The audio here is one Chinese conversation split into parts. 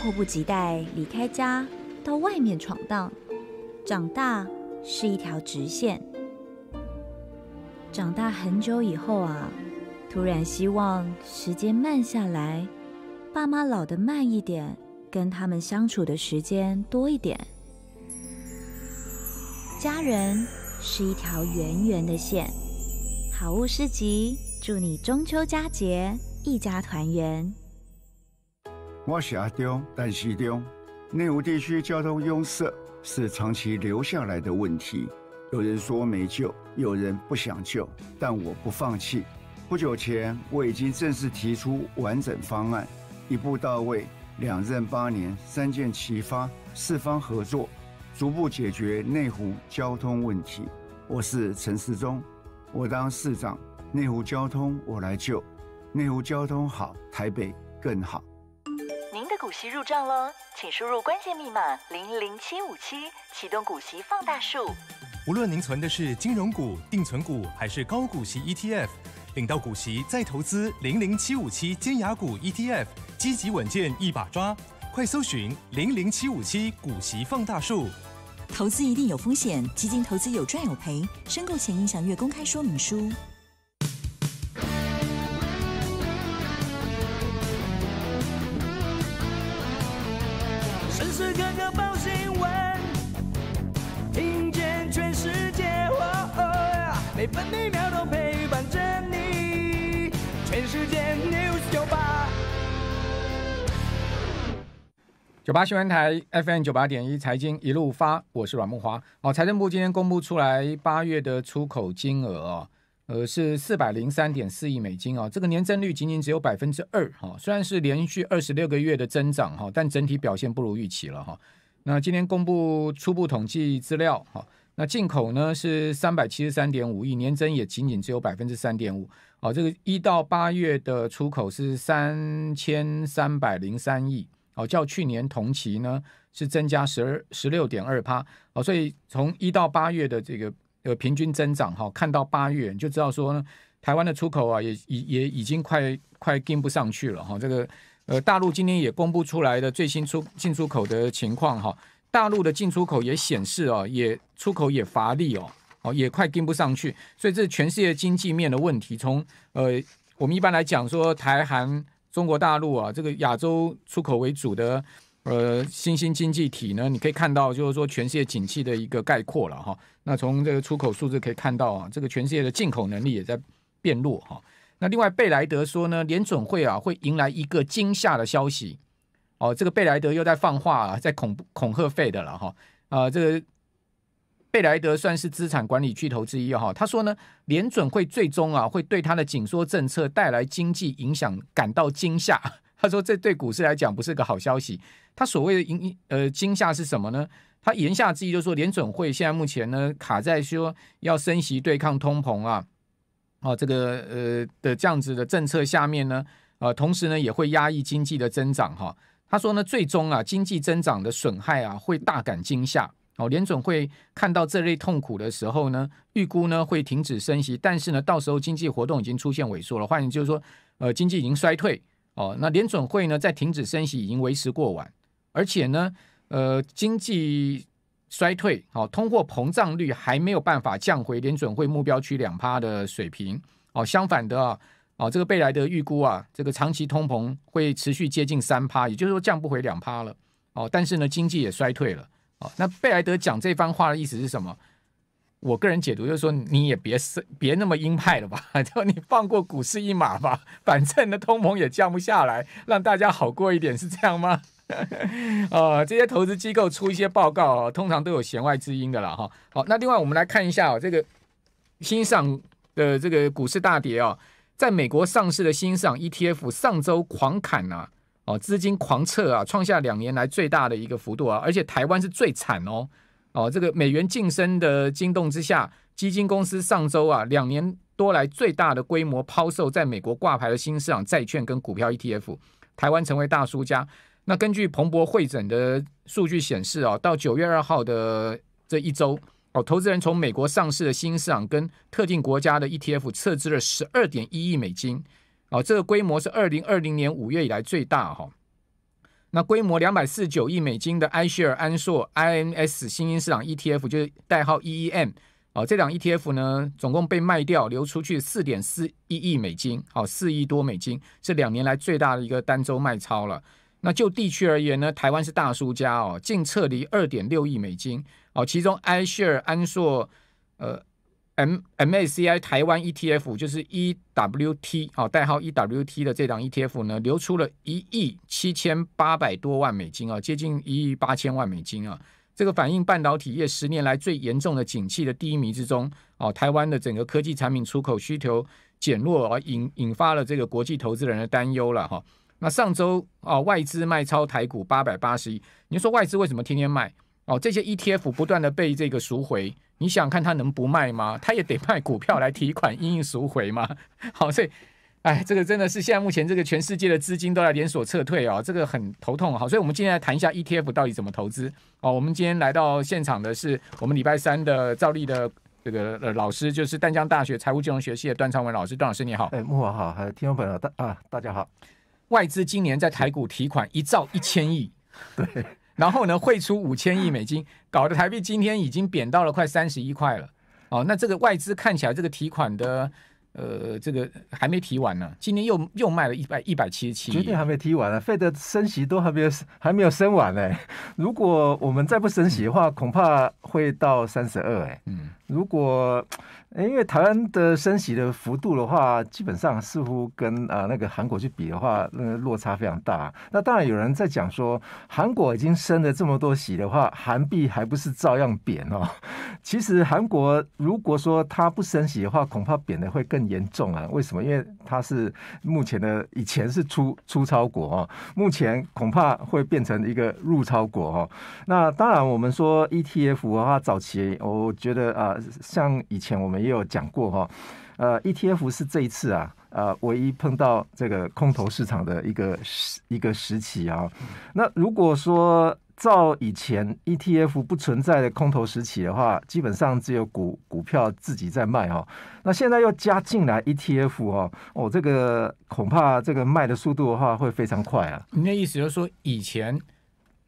迫不及待离开家到外面闯荡，长大是一条直线。长大很久以后啊，突然希望时间慢下来，爸妈老得慢一点，跟他们相处的时间多一点。家人是一条圆圆的线。好物市集祝你中秋佳节一家团圆。我是阿刁，但西丢。内湖地区交通拥塞是长期留下来的问题。有人说没救，有人不想救，但我不放弃。不久前，我已经正式提出完整方案，一步到位，两任八年，三箭齐发，四方合作，逐步解决内湖交通问题。我是陈世忠，我当市长，内湖交通我来救。内湖交通好，台北更好。息入账喽，请输入关键密码零零七五七，启动股息放大术。无论您存的是金融股、定存股，还是高股息 ETF，领到股息再投资零零七五七尖牙股 ETF，积极稳健一把抓。快搜寻零零七五七股息放大术。投资一定有风险，基金投资有赚有赔，申购前应详阅公开说明书。分秒都陪伴你。全世界九八新闻台 FM 九八点一财经一路发，我是阮木华。好，财政部今天公布出来八月的出口金额呃是四百零三点四亿美金啊，这个年增率仅仅只有百分之二哈，虽然是连续二十六个月的增长哈，但整体表现不如预期了哈。那今天公布初步统计资料哈。那进口呢是三百七十三点五亿，年增也仅仅只有百分之三点五。哦，这个一到八月的出口是三千三百零三亿，哦，较去年同期呢是增加十二十六点二趴。哦，所以从一到八月的这个呃平均增长哈，看到八月你就知道说呢，台湾的出口啊也已也已经快快跟不上去了哈。这个呃大陆今天也公布出来的最新出进出口的情况哈。大陆的进出口也显示哦，也出口也乏力哦，哦也快跟不上去，所以这是全世界经济面的问题。从呃，我们一般来讲说，台韩、中国大陆啊，这个亚洲出口为主的呃新兴经济体呢，你可以看到就是说全世界景气的一个概括了哈。那从这个出口数字可以看到啊，这个全世界的进口能力也在变弱哈。那另外，贝莱德说呢，联准会啊会迎来一个惊吓的消息。哦，这个贝莱德又在放话，在恐恐吓费的了哈啊！这个贝莱德算是资产管理巨头之一哈。他说呢，联准会最终啊，会对他的紧缩政策带来经济影响感到惊吓。他说，这对股市来讲不是个好消息。他所谓的惊呃惊吓是什么呢？他言下之意就是说，联准会现在目前呢，卡在说要升息对抗通膨啊，啊，这个呃的这样子的政策下面呢，啊，同时呢也会压抑经济的增长哈。他说呢，最终啊，经济增长的损害啊，会大感惊吓哦。联准会看到这类痛苦的时候呢，预估呢会停止升息，但是呢，到时候经济活动已经出现萎缩了，换言就是说，呃，经济已经衰退哦。那联准会呢，在停止升息已经为时过晚，而且呢，呃，经济衰退好，通货膨胀率还没有办法降回联准会目标区两趴的水平哦。相反的啊。哦，这个贝莱德预估啊，这个长期通膨会持续接近三趴，也就是说降不回两趴了。哦，但是呢，经济也衰退了。哦，那贝莱德讲这番话的意思是什么？我个人解读就是说，你也别是别那么鹰派了吧，就你放过股市一马吧，反正呢通膨也降不下来，让大家好过一点，是这样吗？哦，这些投资机构出一些报告通常都有弦外之音的了哈。好，那另外我们来看一下哦，这个新上的这个股市大跌哦。在美国上市的新市场 ETF 上周狂砍啊，哦，资金狂撤啊，创下两年来最大的一个幅度啊，而且台湾是最惨哦，哦，这个美元晋升的惊动之下，基金公司上周啊两年多来最大的规模抛售在美国挂牌的新市场债券跟股票 ETF，台湾成为大输家。那根据彭博会诊的数据显示啊，到九月二号的这一周。投资人从美国上市的新市场跟特定国家的 ETF 撤资了十二点一亿美金，哦，这个规模是二零二零年五月以来最大哈。那规模两百四十九亿美金的埃希尔安硕 INS 新兴市场 ETF 就是代号 EEM，哦，这档 ETF 呢总共被卖掉流出去四点四一亿美金，哦，四亿多美金，是两年来最大的一个单周卖超了。那就地区而言呢，台湾是大输家哦，净撤离二点六亿美金。哦，其中 i s h a r e 安硕，呃，M MACI 台湾 ETF 就是 EWT 啊，代号 EWT 的这档 ETF 呢，流出了一亿七千八百多万美金啊，接近一亿八千万美金啊。这个反映半导体业十年来最严重的景气的低迷之中哦，台湾的整个科技产品出口需求减弱，而引引发了这个国际投资人的担忧了哈。那上周啊，外资卖超台股八百八十亿，你说外资为什么天天卖？哦，这些 ETF 不断的被这个赎回，你想看它能不卖吗？它也得卖股票来提款，应赎回嘛。好，所以，哎，这个真的是现在目前这个全世界的资金都来连锁撤退啊，这个很头痛。好，所以我们今天来谈一下 ETF 到底怎么投资。哦，我们今天来到现场的是我们礼拜三的赵丽的这个老师，就是淡江大学财务金融学系的段昌文老师。段老师你好，哎，木华好，还有听众朋友大啊，大家好。外资今年在台股提款一兆一千亿，对。然后呢，汇出五千亿美金，搞得台币今天已经贬到了快三十一块了。哦，那这个外资看起来这个提款的，呃，这个还没提完呢。今天又又卖了一百一百七十七，绝对还没提完呢。费德升息都还没有还没有升完呢。如果我们再不升息的话，恐怕会到三十二哎。嗯，如果。因为台湾的升息的幅度的话，基本上似乎跟啊那个韩国去比的话，那个落差非常大。那当然有人在讲说，韩国已经升了这么多息的话，韩币还不是照样贬哦。其实韩国如果说它不升息的话，恐怕贬的会更严重啊。为什么？因为它是目前的以前是出出超国哦，目前恐怕会变成一个入超国哦。那当然我们说 ETF 的话，早期我觉得啊，像以前我们。也有讲过哈，呃，ETF 是这一次啊，呃，唯一碰到这个空头市场的一个时一个时期啊。那如果说照以前 ETF 不存在的空头时期的话，基本上只有股股票自己在卖哦。那现在又加进来 ETF 哦，哦，这个恐怕这个卖的速度的话会非常快啊。您的意思就是说以前？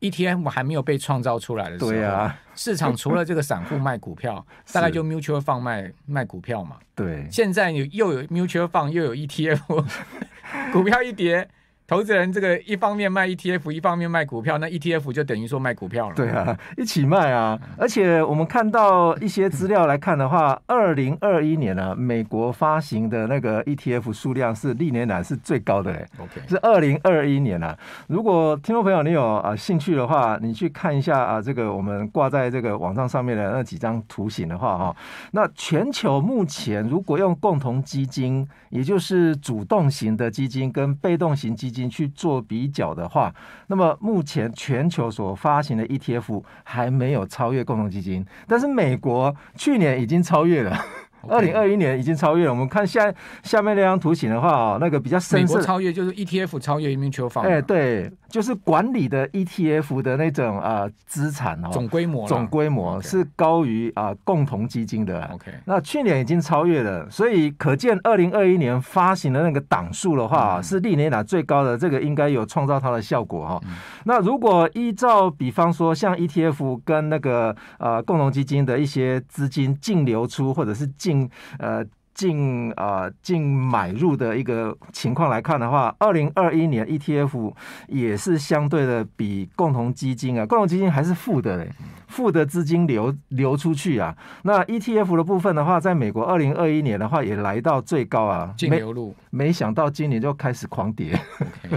E T F 还没有被创造出来的时候，市场除了这个散户卖股票，大概就 mutual fund 卖卖股票嘛。对，现在有又有 mutual fund，又有 E T F，股票一跌，投资人这个一方面卖 ETF，一方面卖股票，那 ETF 就等于说卖股票了。对啊，一起卖啊！而且我们看到一些资料来看的话，二零二一年呢，美国发行的那个 ETF 数量是历年来是最高的。OK，是二零二一年啊。如果听众朋友你有啊兴趣的话，你去看一下啊，这个我们挂在这个网站上面的那几张图形的话，哈，那全球目前如果用共同基金，也就是主动型的基金跟被动型基金。去做比较的话，那么目前全球所发行的 ETF 还没有超越共同基金，但是美国去年已经超越了，二零二一年已经超越了。我们看下下面那张图形的话啊，那个比较深色超越就是 ETF 超越民球房。围，哎对。就是管理的 ETF 的那种啊资产哦，总规模总规模是高于啊共同基金的。OK，那去年已经超越了，所以可见二零二一年发行的那个档数的话，是历年来最高的，这个应该有创造它的效果哈。那如果依照比方说像 ETF 跟那个呃共同基金的一些资金净流出或者是净呃。净啊净买入的一个情况来看的话，二零二一年 ETF 也是相对的比共同基金啊，共同基金还是负的嘞，负的资金流流出去啊。那 ETF 的部分的话，在美国二零二一年的话也来到最高啊，净流入。没想到今年就开始狂跌，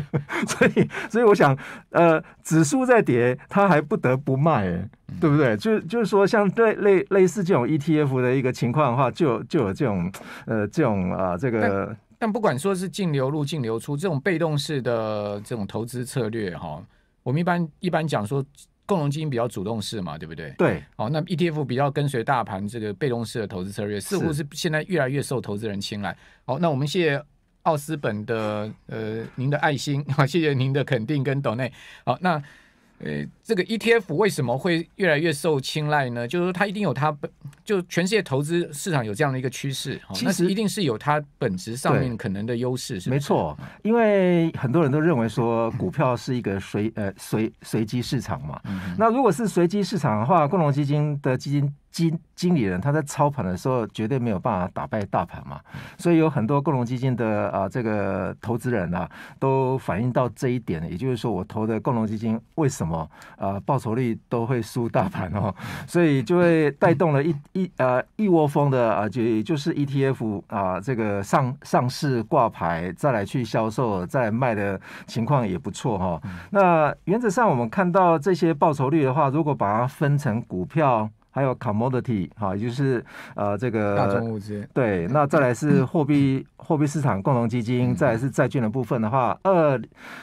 所以所以我想，呃，指数在跌，它还不得不买。对不对？就就是说，像对类类似这种 ETF 的一个情况的话，就就有这种呃这种啊这个。但不管说是净流入净流出这种被动式的这种投资策略哈，我们一般一般讲说共同基金比较主动式嘛，对不对？对。好，那 ETF 比较跟随大盘这个被动式的投资策略，似乎是现在越来越受投资人青睐。好，那我们谢谢奥斯本的呃您的爱心啊，谢谢您的肯定跟懂内。好，那。呃，这个 ETF 为什么会越来越受青睐呢？就是说，它一定有它，本，就全世界投资市场有这样的一个趋势，其实一定是有它本质上面可能的优势。没错，因为很多人都认为说股票是一个随呃随随机市场嘛，那如果是随机市场的话，共同基金的基金。经经理人他在操盘的时候绝对没有办法打败大盘嘛，所以有很多共同基金的啊这个投资人啊都反映到这一点，也就是说我投的共同基金为什么啊报酬率都会输大盘哦，所以就会带动了一一啊一窝蜂的啊就就是 ETF 啊这个上上市挂牌再来去销售再卖的情况也不错哈。那原则上我们看到这些报酬率的话，如果把它分成股票。还有 commodity 哈，也就是呃这个大宗物资，对，那再来是 货币货币市场共同基金，再来是债券的部分的话，二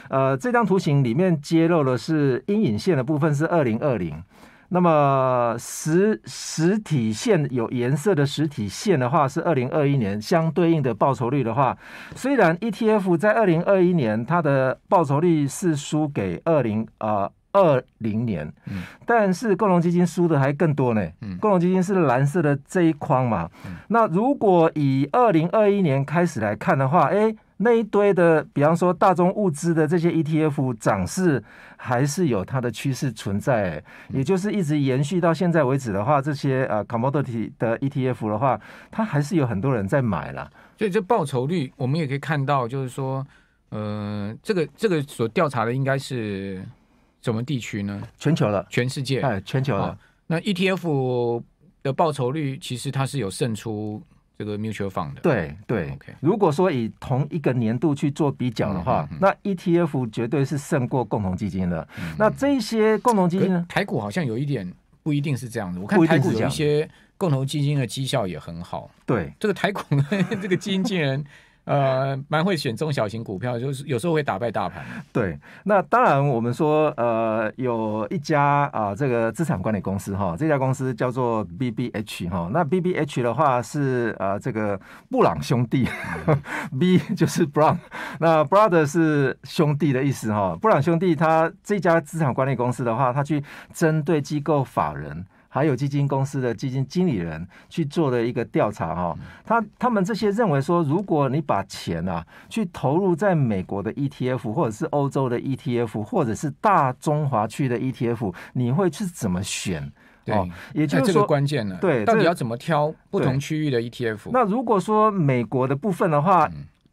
呃这张图形里面揭露的是阴影线的部分是二零二零，那么实实体线有颜色的实体线的话是二零二一年相对应的报酬率的话，虽然 ETF 在二零二一年它的报酬率是输给二零呃。二零年，嗯，但是共同基金输的还更多呢。嗯，共同基金是蓝色的这一框嘛。嗯，那如果以二零二一年开始来看的话，哎，那一堆的，比方说大宗物资的这些 ETF 涨势还是有它的趋势存在，也就是一直延续到现在为止的话，这些呃 commodity 的 ETF 的话，它还是有很多人在买了。所以这报酬率，我们也可以看到，就是说，呃，这个这个所调查的应该是。什么地区呢？全球了，全世界。哎，全球了。那 ETF 的报酬率其实它是有胜出这个 mutual fund 的。对对。OK。如果说以同一个年度去做比较的话，那 ETF 绝对是胜过共同基金的。那这些共同基金呢？台股好像有一点不一定是这样的。我看台股有一些共同基金的绩效也很好。对。这个台股呢，这个基金竟然。呃，蛮会选中小型股票，就是有时候会打败大盘。对，那当然我们说，呃，有一家啊，这个资产管理公司哈，这家公司叫做 BBH 哈。那 BBH 的话是呃，这个布朗兄弟，B 就是 Brown，那 Brother 是兄弟的意思哈。布朗兄弟他这家资产管理公司的话，他去针对机构法人。还有基金公司的基金经理人去做的一个调查哈，他他们这些认为说，如果你把钱啊去投入在美国的 ETF 或者是欧洲的 ETF 或者是大中华区的 ETF，你会去怎么选？对，也就是说这个关键呢，对，到底要怎么挑不同区域的 ETF？那如果说美国的部分的话。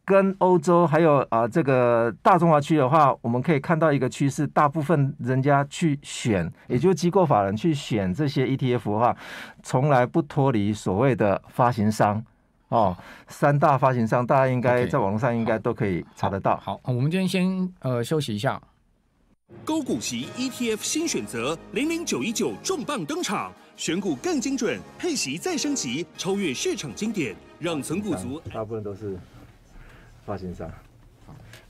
跟欧洲还有啊，这个大中华区的话，我们可以看到一个趋势：大部分人家去选，也就是机构法人去选这些 ETF 的话，从来不脱离所谓的发行商哦。三大发行商，大家应该在网络上应该都可以查得到。好，我们今天先呃休息一下。高股席 ETF 新选择零零九一九重磅登场，选股更精准，配席再升级，超越市场经典，让存股族大部分都是。发型上，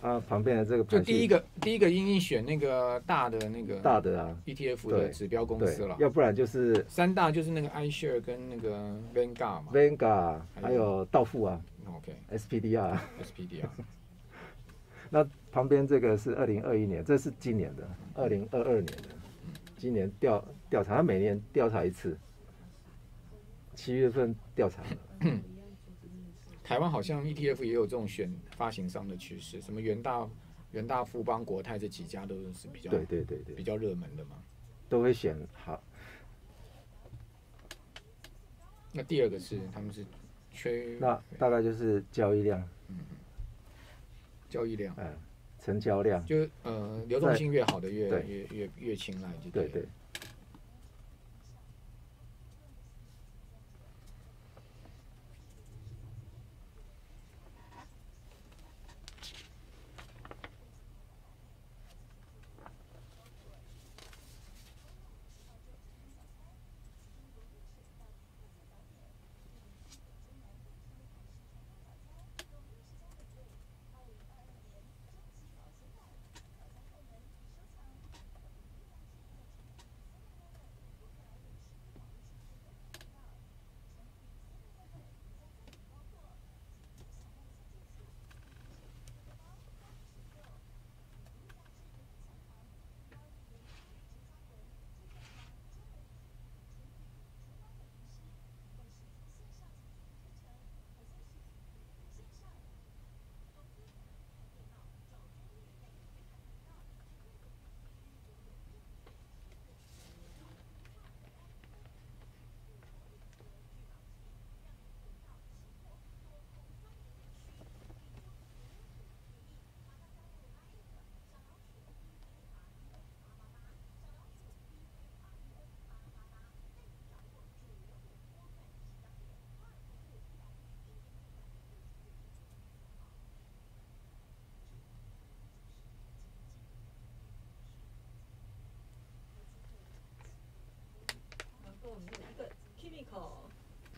啊，旁边的这个就第一个，第一个应该选那个大的那个大的啊，ETF 的指标公司了，要不然就是三大就是那个 i s h a r e 跟那个 Vanguard，Vanguard 还有道富啊，OK，SPDR，SPDR。那旁边这个是二零二一年，这是今年的，二零二二年的，今年调调查，他每年调查一次，七月份调查。台湾好像 ETF 也有这种选发行商的趋势，什么元大、元大富邦、国泰这几家都是比较对对对对比较热门的嘛，都会选好。那第二个是他们是缺那大概就是交易量，嗯交易量，嗯，成交量，就呃流动性越好的越越越越青睐，就对。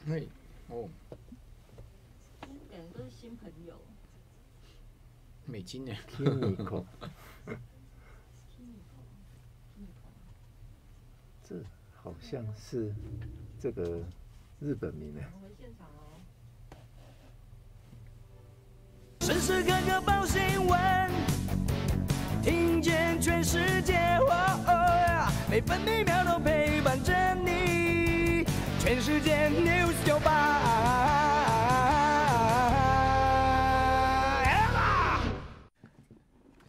喂，哦。感觉都是新朋友。美金的，听女口。这好像是这个日本名呢。时时刻刻报新闻，听见全世界，哦每分每秒都陪伴着你。全世界 news 九八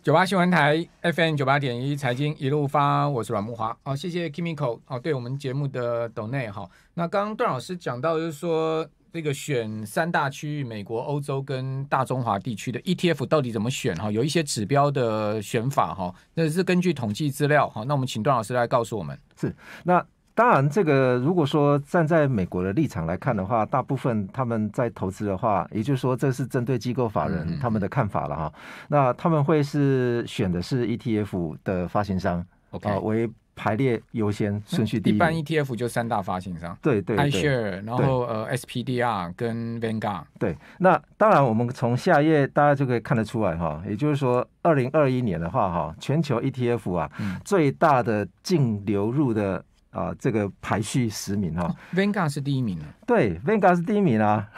九八新闻台 FM 九八点一财经一路发，我是阮木华。好，谢谢 Kimiko 哦，对我们节目的抖内哈。那刚刚段老师讲到，就是说这个选三大区域——美国、欧洲跟大中华地区的 ETF 到底怎么选哈？有一些指标的选法哈，那是根据统计资料哈。那我们请段老师来告诉我们。是那。当然，这个如果说站在美国的立场来看的话，大部分他们在投资的话，也就是说，这是针对机构法人他们的看法了哈。那他们会是选的，是 ETF 的发行商，OK，为排列优先顺序第一。一般 ETF 就三大发行商，对对对，iShare，然后呃 SPDR 跟 Vanguard。对，那当然我们从下页大家就可以看得出来哈，也就是说，二零二一年的话哈，全球 ETF 啊最大的净流入的。啊，这个排序十名哦 v a n g a 是第一名对 v a n g a 是第一名啊。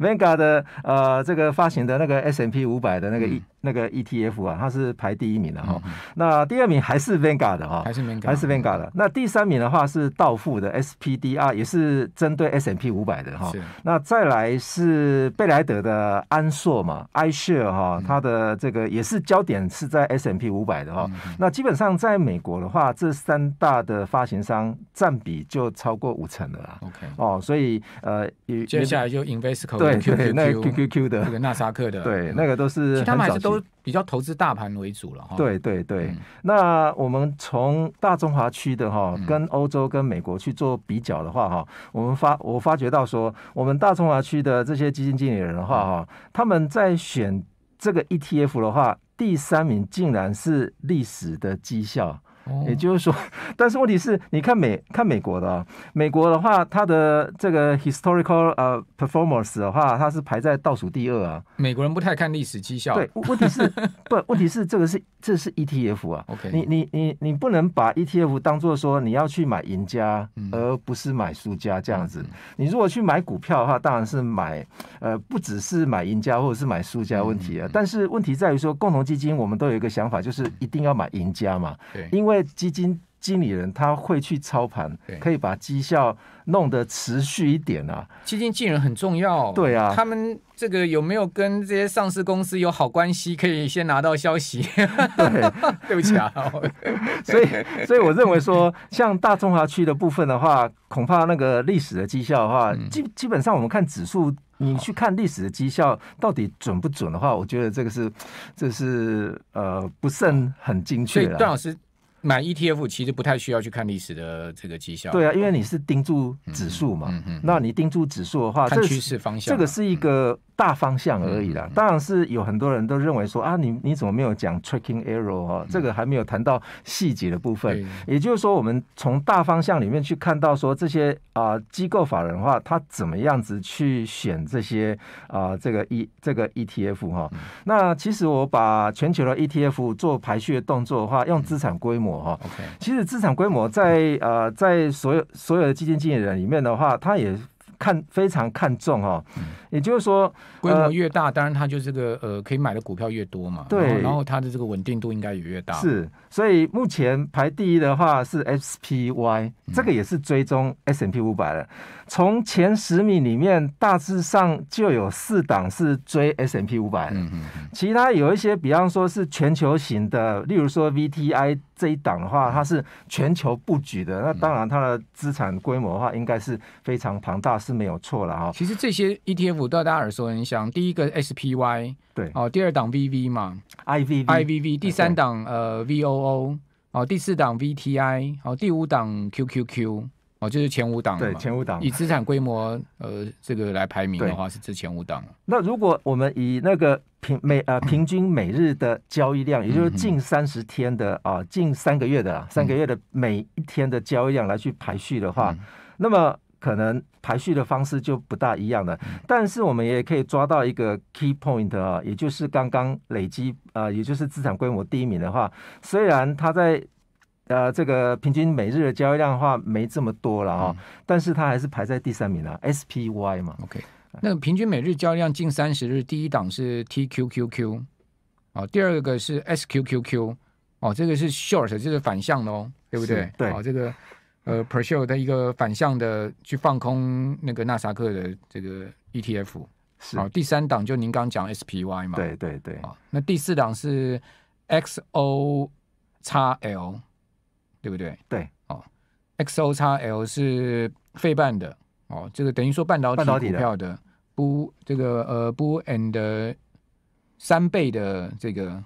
v a n g a 的呃，这个发行的那个 S M P 五百的那个那个 ETF 啊，它是排第一名的哈。那第二名还是 Vanguard 的哈，还是 Vanguard，还是 Vanguard 的。那第三名的话是道富的 SPDR，也是针对 S&P M 五百的哈。那再来是贝莱德的安硕嘛，iShare 哈，它的这个也是焦点是在 S&P M 五百的哈。那基本上在美国的话，这三大的发行商占比就超过五成了。OK，哦，所以呃，接下来就 i n v e s t o 对对 QQQ 的，那个纳斯克的，对，那个都是，其他们还是都。比较投资大盘为主了哈，对对对。那我们从大中华区的哈，跟欧洲跟美国去做比较的话哈，我们发我发觉到说，我们大中华区的这些基金经理人的话哈，他们在选这个 ETF 的话，第三名竟然是历史的绩效。也就是说，但是问题是，你看美看美国的，美国的话，它的这个 historical 呃 performance 的话，它是排在倒数第二啊。美国人不太看历史绩效。对，问题是不，问题是这个是这是 ETF 啊。OK，你你你你不能把 ETF 当做说你要去买赢家，而不是买输家这样子。你如果去买股票的话，当然是买呃，不只是买赢家或者是买输家问题啊。但是问题在于说，共同基金我们都有一个想法，就是一定要买赢家嘛。对，因为因为基金经理人他会去操盘，可以把绩效弄得持续一点啊。基金经理人很重要，对啊，他们这个有没有跟这些上市公司有好关系，可以先拿到消息？对 不起啊，所以所以我认为说，像大中华区的部分的话，恐怕那个历史的绩效的话，基基本上我们看指数，你去看历史的绩效到底准不准的话，我觉得这个是这是呃不甚很精确。的。段老师。买 ETF 其实不太需要去看历史的这个绩效。对啊，因为你是盯住指数嘛，那你盯住指数的话，看趋势方向，这个是一个。大方向而已啦，当然是有很多人都认为说啊，你你怎么没有讲 tracking error 哈，这个还没有谈到细节的部分。也就是说，我们从大方向里面去看到说这些啊机构法人的话，他怎么样子去选这些啊这个 E 这个 ETF 哈。那其实我把全球的 ETF 做排序的动作的话，用资产规模哈。其实资产规模在呃在所有所有的基金经理人里面的话，他也看非常看重哈。也就是说，规模越大，当然它就这个呃，可以买的股票越多嘛。对。然后它的这个稳定度应该也越大。是。所以目前排第一的话是 SPY，这个也是追踪 S&P 五百的。从前十名里面，大致上就有四档是追 S&P 五百的。嗯嗯嗯。其他有一些，比方说是全球型的，例如说 VTI 这一档的话，它是全球布局的。那当然它的资产规模的话，应该是非常庞大，是没有错了哈。其实这些 ETF。都大家耳熟能详，第一个 SPY 对哦，第二档 VV 嘛，IVV，v 第三档呃 VOO 哦，第四档 VTI 哦，第五档 QQQ 哦，就是前五档对前五档以资产规模呃这个来排名的话是这前五档。那如果我们以那个平每呃 平均每日的交易量，也就是近三十天的啊，近三个月的三个月的每一天的交易量来去排序的话，那么可能。排序的方式就不大一样了，但是我们也可以抓到一个 key point 啊，也就是刚刚累积啊，也就是资产规模第一名的话，虽然它在呃这个平均每日的交易量的话没这么多了啊，但是它还是排在第三名了。SPY 嘛，OK，那个平均每日交易量近三十日第一档是 TQQQ，哦，第二个是 SQQQ，哦，这个是 short 这是反向喽，对不对？对，好这个。呃，Perseus 的一个反向的去放空那个纳萨克的这个 ETF，是啊，第三档就您刚讲 SPY 嘛，对对对，啊，那第四档是 XO 叉 L，对不对？对，哦，XO 叉 L 是费半的，哦，这个等于说半导体股票的，不，这个呃，不 and 三倍的这个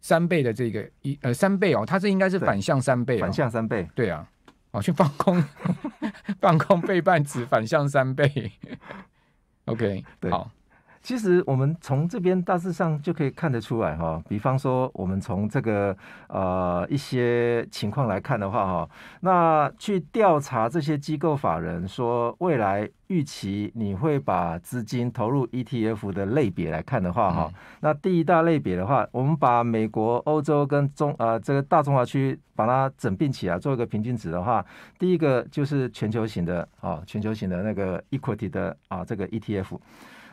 三倍的这个一呃三倍哦，它这应该是反向三倍，反向三倍，对啊。哦，去放空，放空背半子，反向三倍，OK，好。其实我们从这边大致上就可以看得出来哈，比方说我们从这个呃一些情况来看的话哈，那去调查这些机构法人说未来预期你会把资金投入 ETF 的类别来看的话哈，那第一大类别的话，我们把美国、欧洲跟中呃这个大中华区把它整并起来做一个平均值的话，第一个就是全球型的啊，全球型的那个 equity 的啊这个 ETF。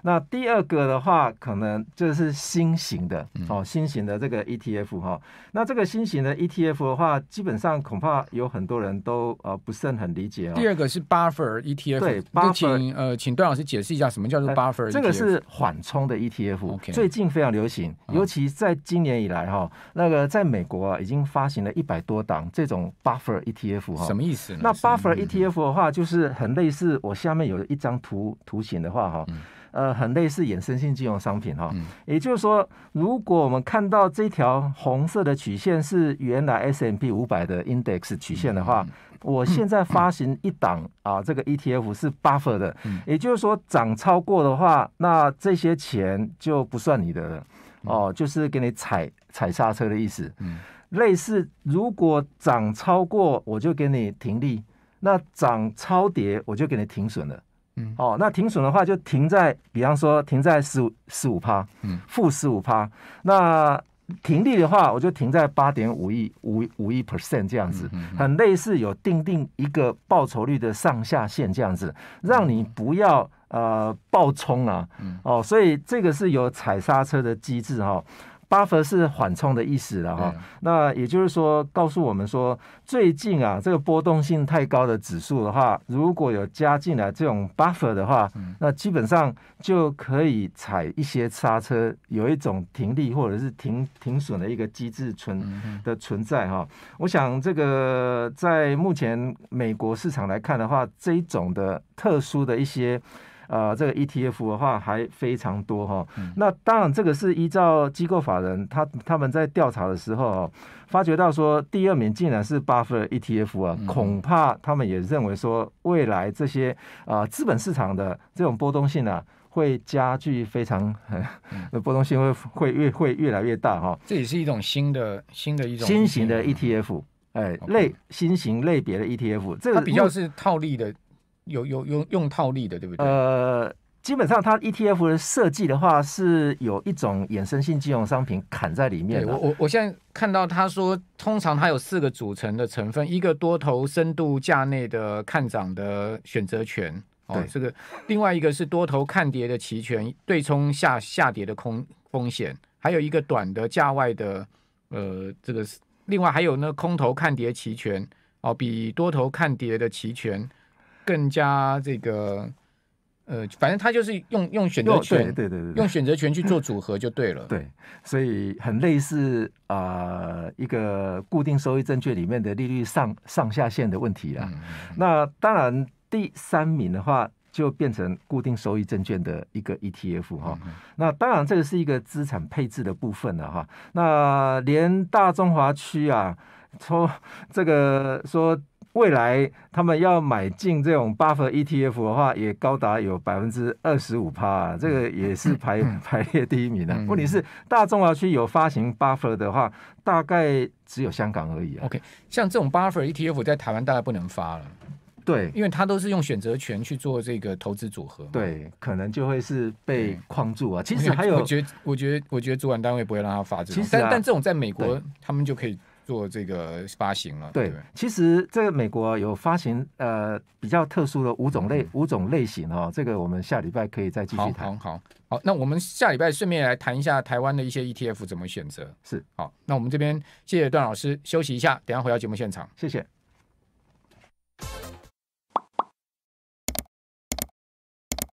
那第二个的话，可能就是新型的哦，新型的这个 ETF 哈。那这个新型的 ETF 的话，基本上恐怕有很多人都呃不是很理解哦。第二个是 Buffer ETF，就请呃请段老师解释一下什么叫做 Buffer。这个是缓冲的 ETF，最近非常流行，尤其在今年以来哈，那个在美国啊已经发行了一百多档这种 Buffer ETF 哈。什么意思？那 Buffer ETF 的话，就是很类似我下面有一张图图形的话哈。呃，很类似衍生性金融商品哈，也就是说，如果我们看到这条红色的曲线是原来 S M B 五百的 index 曲线的话，我现在发行一档啊，这个 E T F 是 buffer 的，也就是说涨超过的话，那这些钱就不算你的了，哦，就是给你踩踩刹车的意思。类似，如果涨超过，我就给你停利；，那涨超跌，我就给你停损了。嗯，哦，那停损的话就停在，比方说停在十五十五趴，嗯，负十五趴。那停利的话，我就停在八点五亿五五亿 percent 这样子，很类似有定定一个报酬率的上下限这样子，让你不要呃暴冲啊，哦，所以这个是有踩刹车的机制哈。buffer 是缓冲的意思了哈，那也就是说告诉我们说，最近啊这个波动性太高的指数的话，如果有加进来这种 buffer 的话，那基本上就可以踩一些刹车，有一种停利或者是停停损的一个机制存的存在哈。我想这个在目前美国市场来看的话，这一种的特殊的一些。呃，这个 ETF 的话还非常多哈。那当然，这个是依照机构法人他他们在调查的时候哦，发觉到说第二名竟然是 Buffer ETF 啊，恐怕他们也认为说未来这些啊资本市场的这种波动性啊。会加剧非常，波动性会会越会越来越大哈。这也是一种新的新的一种新型的 ETF，哎，类新型类别的 ETF，这个它比较是套利的。有有用用套利的，对不对？呃，基本上它 ETF 的设计的话，是有一种衍生性金融商品砍在里面。我我我现在看到他说，通常它有四个组成的成分：一个多头深度价内的看涨的选择权，哦，这个；另外一个是多头看跌的期权，对冲下下跌的空风险；还有一个短的价外的，呃，这个是另外还有呢空头看跌期权，哦，比多头看跌的期权。更加这个，呃，反正他就是用用选择权，对对对对，用选择权去做组合就对了。对，所以很类似啊，一个固定收益证券里面的利率上上下限的问题啊。那当然第三名的话，就变成固定收益证券的一个 ETF 哈。那当然这个是一个资产配置的部分了哈。那连大中华区啊，从这个说。未来他们要买进这种 buffer ETF 的话，也高达有百分之二十五趴，这个也是排排列第一名的。问题是，大中华区有发行 buffer 的话，大概只有香港而已。OK，像这种 buffer ETF 在台湾大概不能发了。对，因为它都是用选择权去做这个投资组合，对，可能就会是被框住啊。其实还有，我觉得，我觉得，我觉得主管单位不会让他发这种。但但这种在美国，他们就可以。做这个发行了，对，其实这个美国有发行，呃，比较特殊的五种类五种类型哦，这个我们下礼拜可以再继续谈。好好好，那我们下礼拜顺便来谈一下台湾的一些 ETF 怎么选择，是好。那我们这边谢谢段老师，休息一下，等下回到节目现场，谢谢。